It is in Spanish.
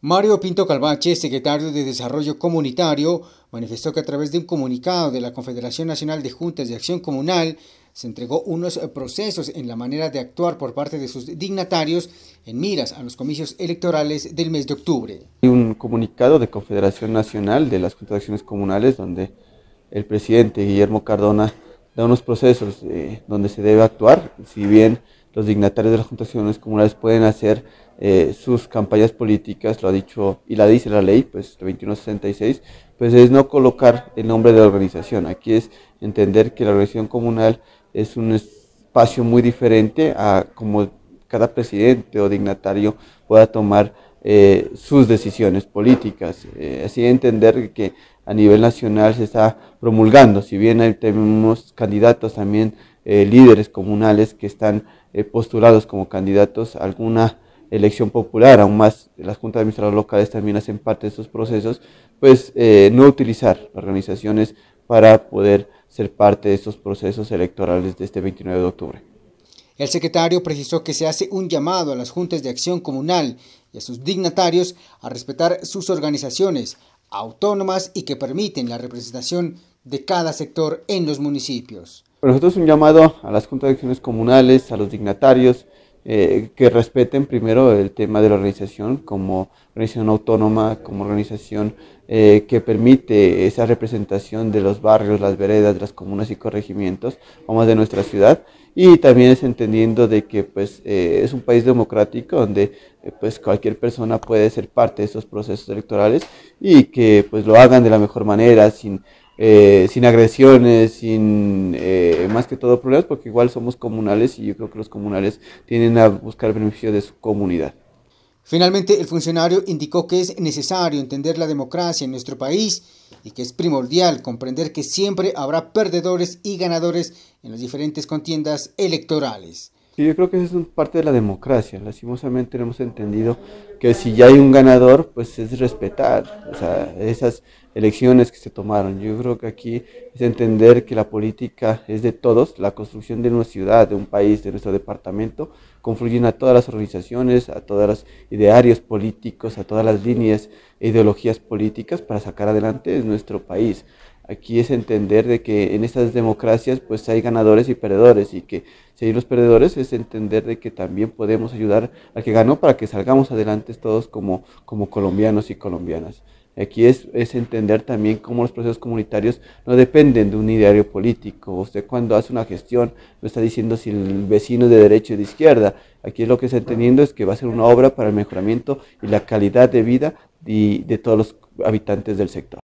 Mario Pinto Calvache, secretario de Desarrollo Comunitario, manifestó que a través de un comunicado de la Confederación Nacional de Juntas de Acción Comunal se entregó unos procesos en la manera de actuar por parte de sus dignatarios en miras a los comicios electorales del mes de octubre. Hay un comunicado de Confederación Nacional de las Juntas de Acciones Comunales donde el presidente Guillermo Cardona da unos procesos eh, donde se debe actuar, si bien los dignatarios de las Juntas de Acciones Comunales pueden hacer eh, sus campañas políticas, lo ha dicho y la dice la ley, pues 2166, pues es no colocar el nombre de la organización. Aquí es entender que la organización comunal es un espacio muy diferente a como cada presidente o dignatario pueda tomar eh, sus decisiones políticas. Eh, así entender que a nivel nacional se está promulgando, si bien tenemos candidatos también, líderes comunales que están postulados como candidatos alguna elección popular, aún más las juntas administradoras locales también hacen parte de estos procesos, pues eh, no utilizar organizaciones para poder ser parte de estos procesos electorales de este 29 de octubre. El secretario precisó que se hace un llamado a las juntas de acción comunal y a sus dignatarios a respetar sus organizaciones autónomas y que permiten la representación de cada sector en los municipios. nosotros un llamado a las juntas de acciones comunales, a los dignatarios, eh, que respeten primero el tema de la organización como organización autónoma, como organización eh, que permite esa representación de los barrios, las veredas, las comunas y corregimientos, vamos de nuestra ciudad, y también es entendiendo de que pues eh, es un país democrático donde pues cualquier persona puede ser parte de esos procesos electorales y que pues lo hagan de la mejor manera sin eh, sin agresiones, sin eh, más que todo problemas, porque igual somos comunales y yo creo que los comunales tienen a buscar beneficio de su comunidad. Finalmente, el funcionario indicó que es necesario entender la democracia en nuestro país y que es primordial comprender que siempre habrá perdedores y ganadores en las diferentes contiendas electorales. Sí, yo creo que eso es parte de la democracia. Lastimosamente hemos entendido que si ya hay un ganador, pues es respetar esas elecciones que se tomaron. Yo creo que aquí es entender que la política es de todos, la construcción de una ciudad, de un país, de nuestro departamento, confluyen a todas las organizaciones, a todos los idearios políticos, a todas las líneas e ideologías políticas para sacar adelante nuestro país aquí es entender de que en estas democracias pues hay ganadores y perdedores y que si los perdedores es entender de que también podemos ayudar al que ganó para que salgamos adelante todos como, como colombianos y colombianas. Aquí es, es, entender también cómo los procesos comunitarios no dependen de un ideario político. Usted cuando hace una gestión no está diciendo si el vecino es de derecha o de izquierda. Aquí lo que está entendiendo es que va a ser una obra para el mejoramiento y la calidad de vida de, de todos los habitantes del sector.